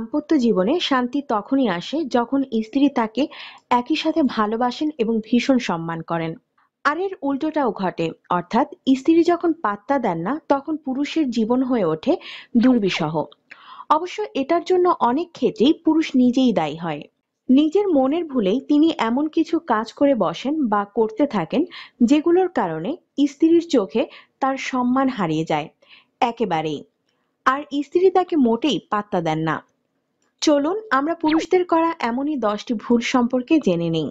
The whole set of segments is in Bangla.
দাম্পত্য জীবনে শান্তি তখনই আসে যখন স্ত্রী তাকে একই সাথে ভালোবাসেন এবং ভীষণ সম্মান করেন আর এর উল্টোটাও ঘটে অর্থাৎ স্ত্রী যখন পাত্তা দেন না তখন পুরুষের জীবন হয়ে ওঠে দুর্বিষহ অবশ্য এটার জন্য অনেক ক্ষেত্রেই পুরুষ নিজেই দায়ী হয় নিজের মনের ভুলেই তিনি এমন কিছু কাজ করে বসেন বা করতে থাকেন যেগুলোর কারণে স্ত্রীর চোখে তার সম্মান হারিয়ে যায় একেবারেই আর স্ত্রী তাকে মোটেই পাত্তা দেন না চলুন আমরা পুরুষদের করা এমনই দশটি ভুল সম্পর্কে জেনে নিই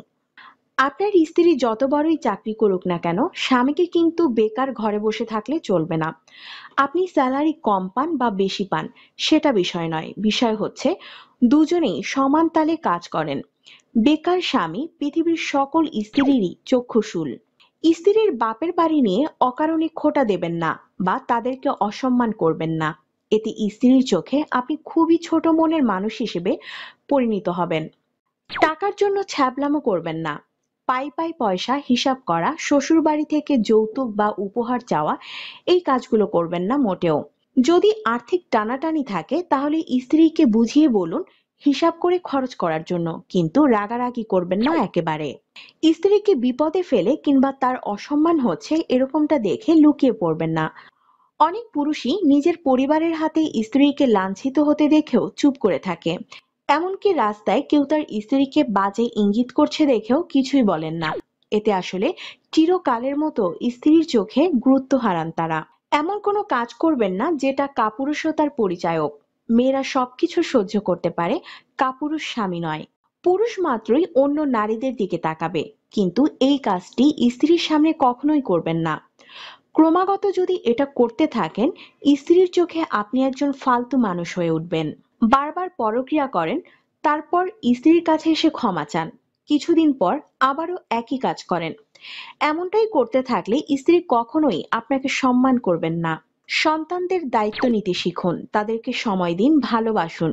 আপনার স্ত্রী যত বড়ই চাকরি করুক না কেন স্বামীকে কিন্তু বেকার ঘরে বসে থাকলে চলবে না আপনি স্যালারি কম পান বা বেশি পান সেটা বিষয় নয় বিষয় হচ্ছে দুজনেই সমান তালে কাজ করেন বেকার স্বামী পৃথিবীর সকল স্ত্রীরই চক্ষুশূল স্ত্রীর বাপের বাড়ি নিয়ে অকারণে খোটা দেবেন না বা তাদেরকে অসম্মান করবেন না এতে স্ত্রীর চোখে আপনি খুবই ছোট মনের মানুষ হিসেবে পরিণত হবেন টাকার জন্য ছ্যাবলামো করবেন না পাই পাই পয়সা হিসাব করা শ্বশুর বাড়ি থেকে যৌতুক বা উপহার চাওয়া এই কাজগুলো করবেন না মোটেও যদি আর্থিক টানাটানি থাকে তাহলে স্ত্রীকে বুঝিয়ে বলুন হিসাব করে খরচ করার জন্য কিন্তু রাগারাগি করবেন না একেবারে স্ত্রীকে বিপদে ফেলে কিংবা তার অসম্মান হচ্ছে এরকমটা দেখে লুকিয়ে পড়বেন না অনেক পুরুষই নিজের পরিবারের হাতে স্ত্রীকে লাঞ্ছিত হতে দেখেও চুপ করে থাকে এমনকি রাস্তায় কেউ তার স্ত্রীকে বাজে ইঙ্গিত করছে দেখেও কিছুই বলেন না এতে আসলে চিরকালের মতো স্ত্রীর চোখে গুরুত্ব হারান তারা এমন কোনো কাজ করবেন না যেটা কাপুরুষতার পরিচায়ক মেয়েরা সবকিছু সহ্য করতে পারে কাপুরুষ স্বামী নয় পুরুষ মাত্রই অন্য নারীদের দিকে তাকাবে কিন্তু এই কাজটি স্ত্রীর সামনে কখনোই করবেন না ক্রমাগত যদি এটা করতে থাকেন স্ত্রীর চোখে আপনি একজন ফালতু মানুষ হয়ে উঠবেন বারবার পরক্রিয়া করেন তারপর স্ত্রীর কাছে এসে ক্ষমা চান কিছুদিন পর আবারও একই কাজ করেন এমনটাই করতে থাকলে স্ত্রী কখনোই আপনাকে সম্মান করবেন না সন্তানদের দায়িত্ব নিতে শিখুন তাদেরকে সময় দিন ভালোবাসুন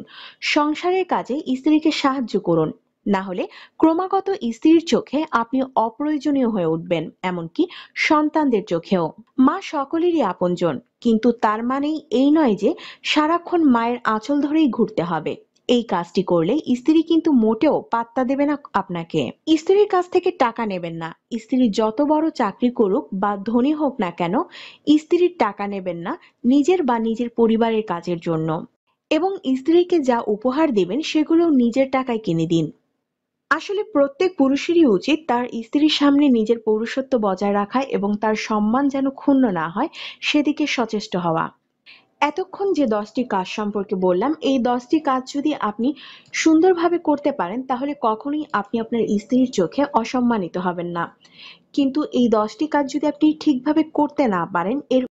সংসারের কাজে স্ত্রীকে সাহায্য করুন না হলে ক্রমাগত স্ত্রীর চোখে আপনি অপ্রয়োজনীয় হয়ে উঠবেন এমনকি সন্তানদের চোখেও মা সকলেরই আপনজন কিন্তু তার মানেই এই নয় যে সারাক্ষণ মায়ের আঁচল ধরেই ঘুরতে হবে এই কাজটি করলে স্ত্রী কিন্তু মোটেও পাত্তা দেবে না আপনাকে স্ত্রীর কাছ থেকে টাকা নেবেন না স্ত্রী যত বড় চাকরি করুক বা ধনী হোক না কেন স্ত্রীর টাকা নেবেন না নিজের বা নিজের পরিবারের কাজের জন্য এবং স্ত্রীকে যা উপহার দেবেন সেগুলো নিজের টাকায় কিনে দিন আসলে প্রত্যেক পুরুষেরই উচিত তার স্ত্রীর সামনে নিজের পৌরুষত্ব বজায় রাখা এবং তার সম্মান যেন ক্ষুণ্ণ না হয় সেদিকে সচেষ্ট হওয়া এতক্ষণ যে দশটি কাজ সম্পর্কে বললাম এই দশটি কাজ যদি আপনি সুন্দরভাবে করতে পারেন তাহলে কখনোই আপনি আপনার স্ত্রীর চোখে অসম্মানিত হবেন না কিন্তু এই দশটি কাজ যদি আপনি ঠিকভাবে করতে না পারেন এর